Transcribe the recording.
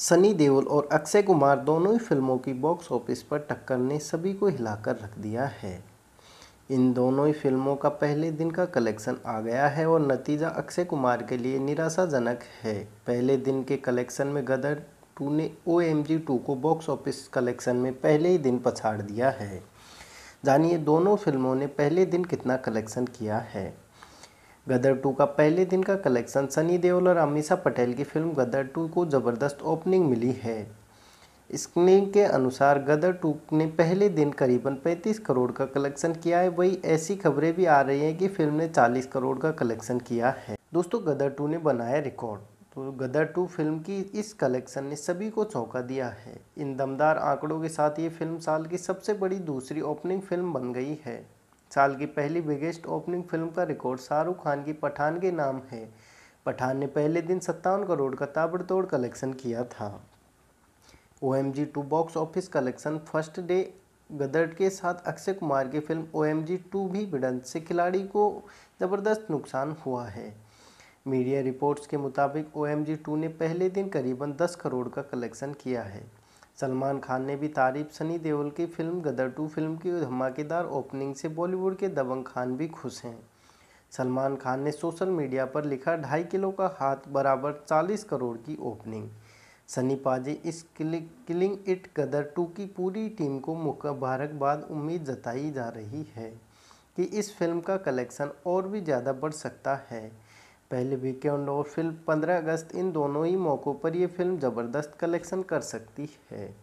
सनी देओल और अक्षय कुमार दोनों ही फिल्मों की बॉक्स ऑफिस पर टक्कर ने सभी को हिलाकर रख दिया है इन दोनों ही फिल्मों का पहले दिन का कलेक्शन आ गया है और नतीजा अक्षय कुमार के लिए निराशाजनक है पहले दिन के कलेक्शन में गदर टू ने ओ एम जी टू को बॉक्स ऑफिस कलेक्शन में पहले ही दिन पछाड़ दिया है जानिए दोनों फिल्मों ने पहले दिन कितना कलेक्शन किया है गदर टू का पहले दिन का कलेक्शन सनी देओल और अमीषा पटेल की फिल्म गदर टू को ज़बरदस्त ओपनिंग मिली है स्क्रीन के अनुसार गदर टू ने पहले दिन करीबन 35 करोड़ का कलेक्शन किया है वही ऐसी खबरें भी आ रही हैं कि फिल्म ने 40 करोड़ का कलेक्शन किया है दोस्तों गदर टू ने बनाया रिकॉर्ड तो गदर टू फिल्म की इस कलेक्शन ने सभी को चौंका दिया है इन दमदार आंकड़ों के साथ ये फिल्म साल की सबसे बड़ी दूसरी ओपनिंग फिल्म बन गई है साल की पहली बिगेस्ट ओपनिंग फिल्म का रिकॉर्ड शाहरुख खान की पठान के नाम है पठान ने पहले दिन सत्तावन करोड़ का ताबड़तोड़ कलेक्शन किया था O M G two box office collection first day गदर्ट के साथ अक्षय कुमार की film O M G two भी भिड़ंत से खिलाड़ी को ज़बरदस्त नुकसान हुआ है मीडिया रिपोर्ट्स के मुताबिक ओ एम जी टू ने पहले दिन करीबन दस करोड़ का कलेक्शन किया है सलमान खान ने भी तारीफ सनी देओल की फिल्म गदर टू फिल्म की धमाकेदार ओपनिंग से बॉलीवुड के दबंग खान भी खुश हैं सलमान खान ने सोशल मीडिया पर लिखा ढाई किलो का हाथ बराबर चालीस करोड़ की ओपनिंग सनी पाजे इस किलिंग इट गदर टू की पूरी टीम को मुबारकबाद उम्मीद जताई जा रही है कि इस फिल्म का कलेक्शन और भी ज़्यादा बढ़ सकता है पहले वीकेंड और फिर पंद्रह अगस्त इन दोनों ही मौक़ों पर यह फिल्म ज़बरदस्त कलेक्शन कर सकती है